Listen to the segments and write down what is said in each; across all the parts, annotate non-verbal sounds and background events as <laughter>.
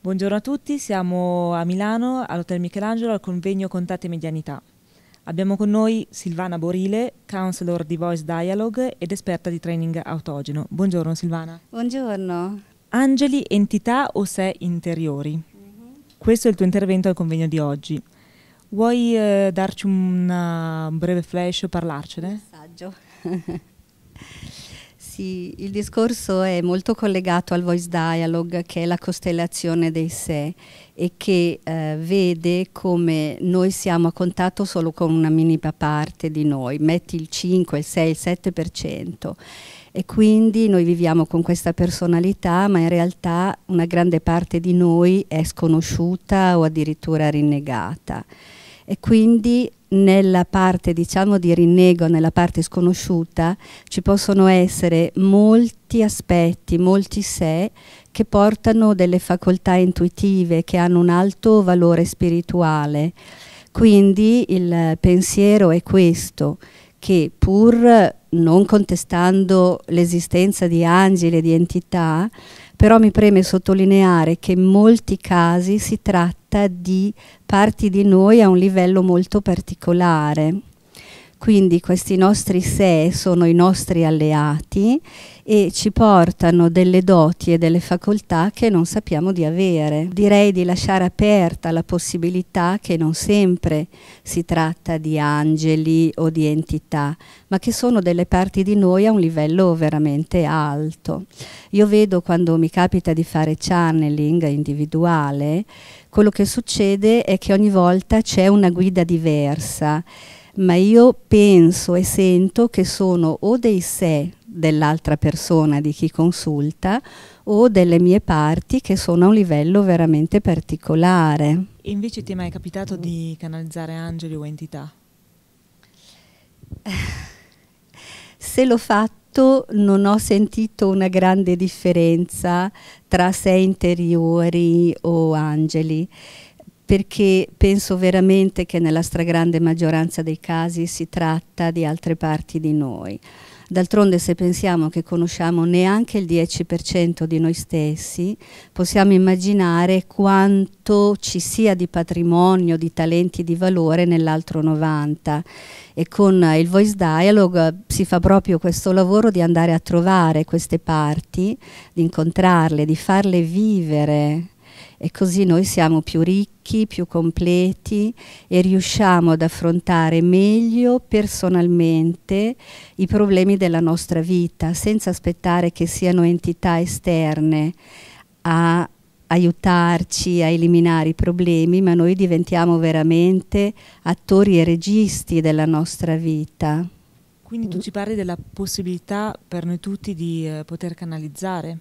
Buongiorno a tutti, siamo a Milano all'Hotel Michelangelo al convegno Contate Medianità. Abbiamo con noi Silvana Borile, counselor di Voice Dialogue ed esperta di training autogeno. Buongiorno Silvana. Buongiorno. Angeli, entità o sé interiori? Mm-hmm. Questo è il tuo intervento al convegno di oggi. Vuoi eh, darci un, breve flash o parlarcene? Messaggio. <laughs> Sì, il discorso è molto collegato al voice dialogue che è la costellazione dei sé e che eh, vede come noi siamo a contatto solo con una minima parte di noi, metti il 5, il 6, il 7% e quindi noi viviamo con questa personalità, ma in realtà una grande parte di noi è sconosciuta o addirittura rinnegata. E quindi nella parte diciamo di rinnego, nella parte sconosciuta, ci possono essere molti aspetti, molti sé che portano delle facoltà intuitive che hanno un alto valore spirituale. Quindi il pensiero è questo, che pur non contestando l'esistenza di angeli e di entità, però mi preme sottolineare che in molti casi si tratta di parti di noi a un livello molto particolare. Quindi questi nostri sé sono i nostri alleati e ci portano delle doti e delle facoltà che non sappiamo di avere. Direi di lasciare aperta la possibilità che non sempre si tratta di angeli o di entità, ma che sono delle parti di noi a un livello veramente alto. Io vedo quando mi capita di fare channeling individuale, quello che succede è che ogni volta c'è una guida diversa ma io penso e sento che sono o dei sé dell'altra persona, di chi consulta, o delle mie parti che sono a un livello veramente particolare. Invece ti è mai capitato di canalizzare angeli o entità? <laughs> Se l'ho fatto non ho sentito una grande differenza tra sé interiori o angeli perché penso veramente che nella stragrande maggioranza dei casi si tratta di altre parti di noi. D'altronde se pensiamo che conosciamo neanche il 10% di noi stessi, possiamo immaginare quanto ci sia di patrimonio, di talenti, di valore nell'altro 90. E con il voice dialogue si fa proprio questo lavoro di andare a trovare queste parti, di incontrarle, di farle vivere e così noi siamo più ricchi, più completi e riusciamo ad affrontare meglio personalmente i problemi della nostra vita senza aspettare che siano entità esterne a aiutarci a eliminare i problemi, ma noi diventiamo veramente attori e registi della nostra vita. Quindi tu ci parli della possibilità per noi tutti di eh, poter canalizzare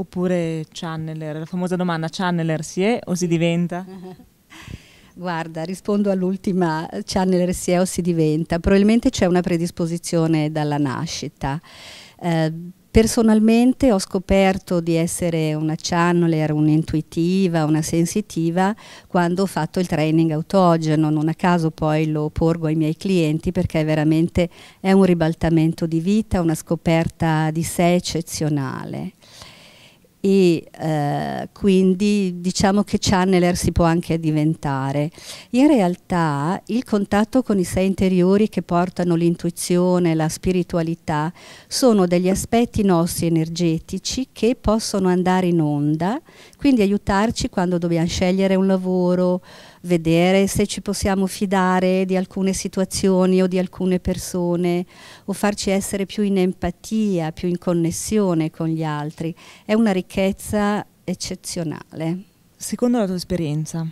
Oppure channeler, la famosa domanda channeler si è o si diventa? <laughs> Guarda, rispondo all'ultima, channeler si è o si diventa. Probabilmente c'è una predisposizione dalla nascita. Eh, personalmente ho scoperto di essere una channeler, un'intuitiva, una sensitiva quando ho fatto il training autogeno, non a caso poi lo porgo ai miei clienti perché veramente è un ribaltamento di vita, una scoperta di sé eccezionale e eh, quindi diciamo che channeler si può anche diventare. In realtà il contatto con i sei interiori che portano l'intuizione, la spiritualità, sono degli aspetti nostri energetici che possono andare in onda, quindi aiutarci quando dobbiamo scegliere un lavoro, vedere se ci possiamo fidare di alcune situazioni o di alcune persone o farci essere più in empatia, più in connessione con gli altri. È una ricchezza eccezionale. Secondo la tua esperienza,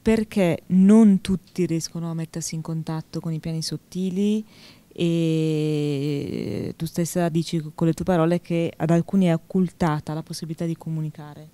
perché non tutti riescono a mettersi in contatto con i piani sottili e tu stessa dici con le tue parole che ad alcuni è occultata la possibilità di comunicare?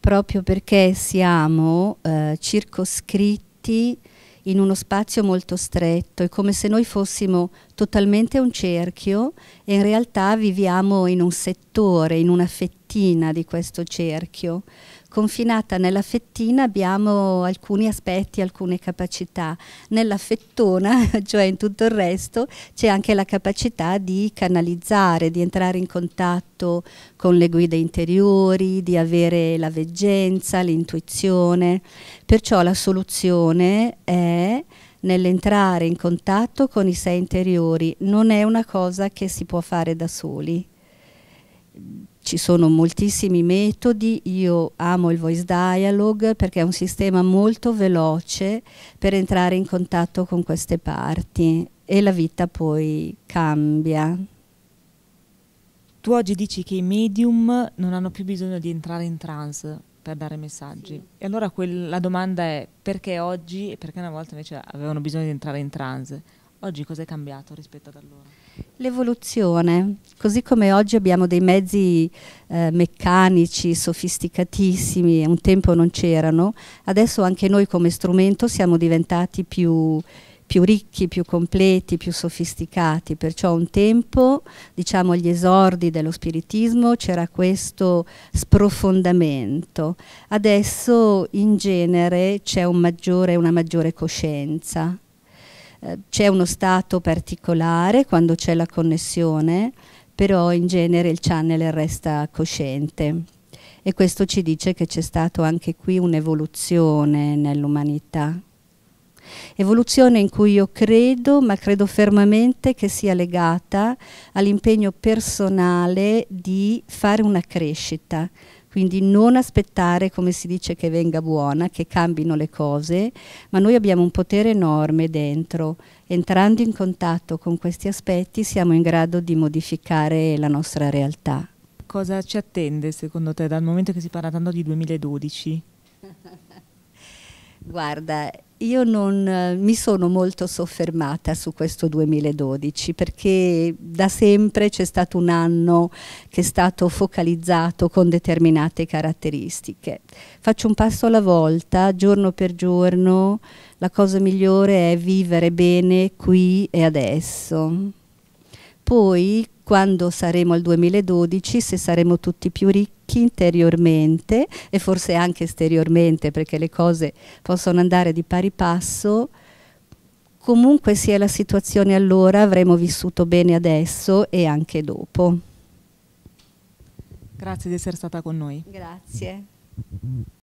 proprio perché siamo eh, circoscritti in uno spazio molto stretto, è come se noi fossimo totalmente un cerchio e in realtà viviamo in un settore, in una fettina di questo cerchio, Confinata nella fettina abbiamo alcuni aspetti, alcune capacità. Nella fettona, <laughs> cioè in tutto il resto, c'è anche la capacità di canalizzare, di entrare in contatto con le guide interiori, di avere la veggenza, l'intuizione. Perciò la soluzione è nell'entrare in contatto con i sei interiori. Non è una cosa che si può fare da soli ci sono moltissimi metodi, io amo il voice dialogue perché è un sistema molto veloce per entrare in contatto con queste parti e la vita poi cambia. Tu oggi dici che i medium non hanno più bisogno di entrare in trance per dare messaggi. Sì. E allora la domanda è perché oggi e perché una volta invece avevano bisogno di entrare in trance? Oggi cosa è cambiato rispetto ad allora? L'evoluzione, così come oggi abbiamo dei mezzi eh, meccanici sofisticatissimi, un tempo non c'erano, adesso anche noi come strumento siamo diventati più, più ricchi, più completi, più sofisticati, perciò un tempo, diciamo agli esordi dello spiritismo, c'era questo sprofondamento. Adesso in genere c'è un una maggiore coscienza. Eh, c'è uno stato particolare quando c'è la connessione, però in genere il channel resta cosciente e questo ci dice che c'è stata anche qui un'evoluzione nell'umanità. Evoluzione in cui io credo, ma credo fermamente che sia legata all'impegno personale di fare una crescita, quindi non aspettare, come si dice, che venga buona, che cambino le cose, ma noi abbiamo un potere enorme dentro. Entrando in contatto con questi aspetti siamo in grado di modificare la nostra realtà. Cosa ci attende secondo te dal momento che si parla tanto di 2012? Guarda, io non eh, mi sono molto soffermata su questo 2012 perché da sempre c'è stato un anno che è stato focalizzato con determinate caratteristiche. Faccio un passo alla volta, giorno per giorno, la cosa migliore è vivere bene qui e adesso. Poi quando saremo al 2012, se saremo tutti più ricchi, ricchi interiormente e forse anche esteriormente perché le cose possono andare di pari passo, comunque sia la situazione allora avremo vissuto bene adesso e anche dopo. Grazie di essere stata con noi. Grazie.